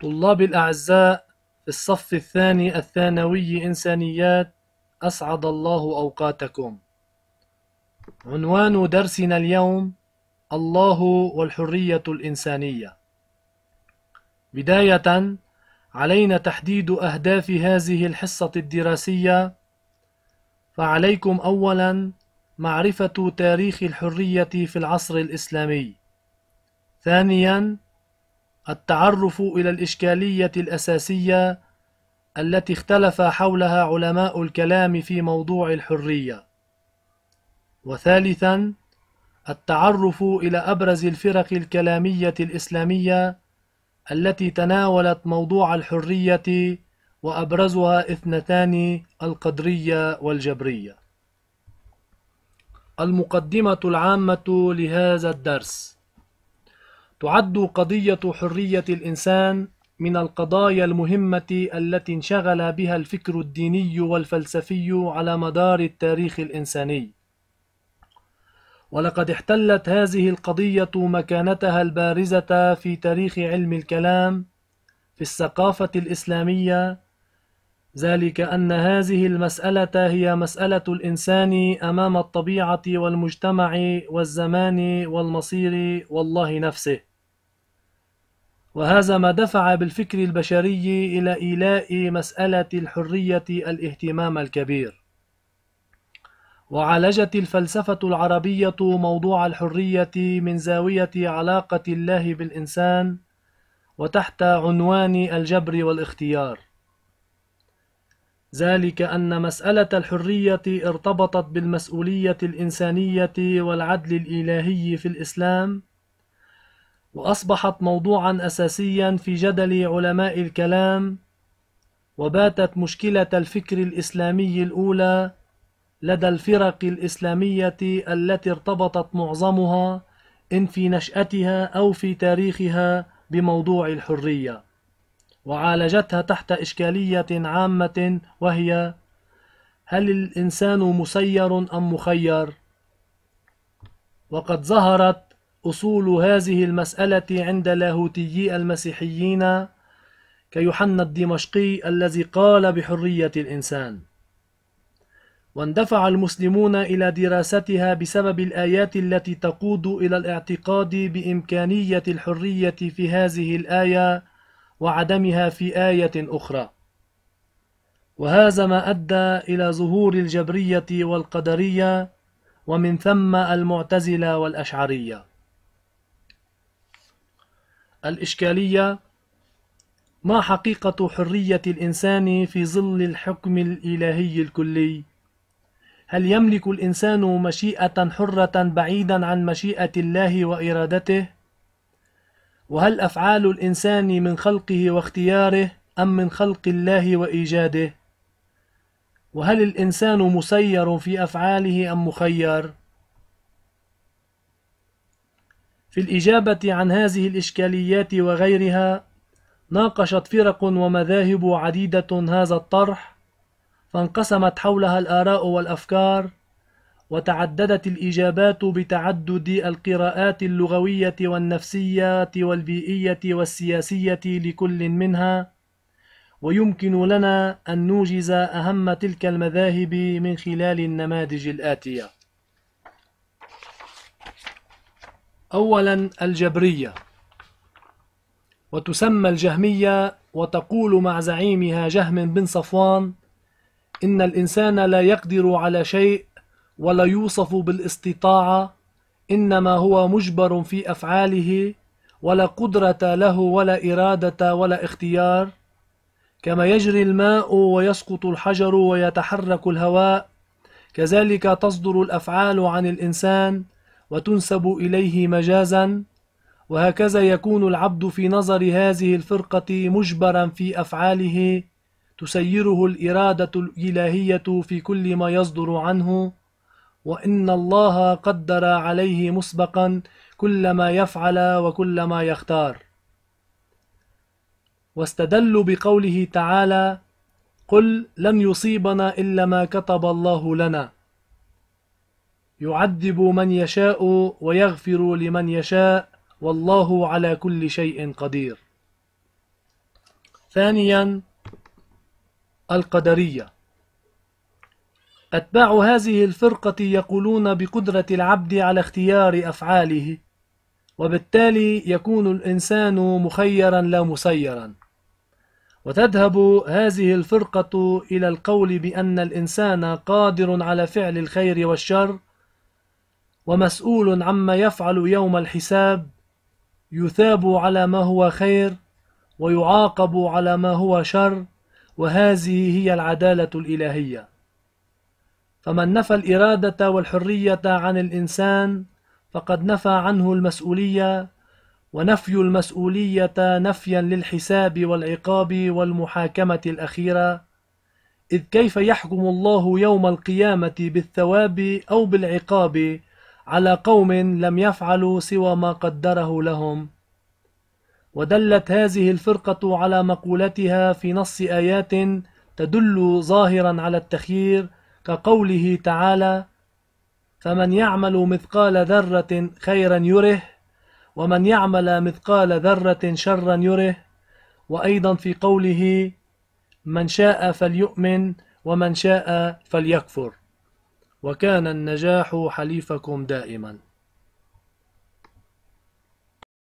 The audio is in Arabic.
طلاب الأعزاء في الصف الثاني الثانوي إنسانيات أسعد الله أوقاتكم عنوان درسنا اليوم الله والحرية الإنسانية بداية علينا تحديد أهداف هذه الحصة الدراسية فعليكم أولا معرفة تاريخ الحرية في العصر الإسلامي ثانيا التعرف إلى الإشكالية الأساسية التي اختلف حولها علماء الكلام في موضوع الحرية وثالثا التعرف إلى أبرز الفرق الكلامية الإسلامية التي تناولت موضوع الحرية وأبرزها اثنتان القدرية والجبرية المقدمة العامة لهذا الدرس تعد قضية حرية الإنسان من القضايا المهمة التي انشغل بها الفكر الديني والفلسفي على مدار التاريخ الإنساني ولقد احتلت هذه القضية مكانتها البارزة في تاريخ علم الكلام في الثقافة الإسلامية ذلك أن هذه المسألة هي مسألة الإنسان أمام الطبيعة والمجتمع والزمان والمصير والله نفسه وهذا ما دفع بالفكر البشري إلى إيلاء مسألة الحرية الاهتمام الكبير وعالجت الفلسفة العربية موضوع الحرية من زاوية علاقة الله بالإنسان وتحت عنوان الجبر والاختيار ذلك أن مسألة الحرية ارتبطت بالمسؤولية الإنسانية والعدل الإلهي في الإسلام وأصبحت موضوعا أساسيا في جدل علماء الكلام وباتت مشكلة الفكر الإسلامي الأولى لدى الفرق الإسلامية التي ارتبطت معظمها إن في نشأتها أو في تاريخها بموضوع الحرية وعالجتها تحت إشكالية عامة وهي هل الإنسان مسير أم مخير؟ وقد ظهرت أصول هذه المسألة عند لاهوتيي المسيحيين كيوحنا الدمشقي الذي قال بحرية الإنسان واندفع المسلمون إلى دراستها بسبب الآيات التي تقود إلى الاعتقاد بإمكانية الحرية في هذه الآية وعدمها في آية أخرى وهذا ما أدى إلى ظهور الجبرية والقدرية ومن ثم المعتزلة والأشعرية الإشكالية ما حقيقة حرية الإنسان في ظل الحكم الإلهي الكلي؟ هل يملك الإنسان مشيئة حرة بعيدا عن مشيئة الله وإرادته؟ وهل أفعال الإنسان من خلقه واختياره أم من خلق الله وإيجاده؟ وهل الإنسان مسير في أفعاله أم مخير؟ في الإجابة عن هذه الإشكاليات وغيرها ناقشت فرق ومذاهب عديدة هذا الطرح فانقسمت حولها الآراء والأفكار وتعددت الإجابات بتعدد القراءات اللغوية والنفسية والبيئية والسياسية لكل منها ويمكن لنا أن نوجز أهم تلك المذاهب من خلال النماذج الآتية أولا الجبرية وتسمى الجهمية وتقول مع زعيمها جهم بن صفوان إن الإنسان لا يقدر على شيء ولا يوصف بالاستطاعة إنما هو مجبر في أفعاله ولا قدرة له ولا إرادة ولا اختيار كما يجري الماء ويسقط الحجر ويتحرك الهواء كذلك تصدر الأفعال عن الإنسان وتنسب إليه مجازا وهكذا يكون العبد في نظر هذه الفرقة مجبرا في أفعاله تسيره الإرادة الإلهية في كل ما يصدر عنه وإن الله قدر عليه مسبقا كل ما يفعل وكل ما يختار واستدلوا بقوله تعالى قل لن يصيبنا إلا ما كتب الله لنا يعذب من يشاء ويغفر لمن يشاء والله على كل شيء قدير ثانيا القدرية أتباع هذه الفرقة يقولون بقدرة العبد على اختيار أفعاله وبالتالي يكون الإنسان مخيرا لا مسيرا وتذهب هذه الفرقة إلى القول بأن الإنسان قادر على فعل الخير والشر ومسؤول عما يفعل يوم الحساب يثاب على ما هو خير ويعاقب على ما هو شر وهذه هي العدالة الإلهية فمن نفى الإرادة والحرية عن الإنسان فقد نفى عنه المسؤولية ونفي المسؤولية نفيا للحساب والعقاب والمحاكمة الأخيرة إذ كيف يحكم الله يوم القيامة بالثواب أو بالعقاب على قوم لم يفعلوا سوى ما قدره لهم ودلت هذه الفرقة على مقولتها في نص آيات تدل ظاهرا على التخيير كقوله تعالى فمن يعمل مثقال ذرة خيرا يره ومن يعمل مثقال ذرة شرا يره وأيضا في قوله من شاء فليؤمن ومن شاء فليكفر وكان النجاح حليفكم دائما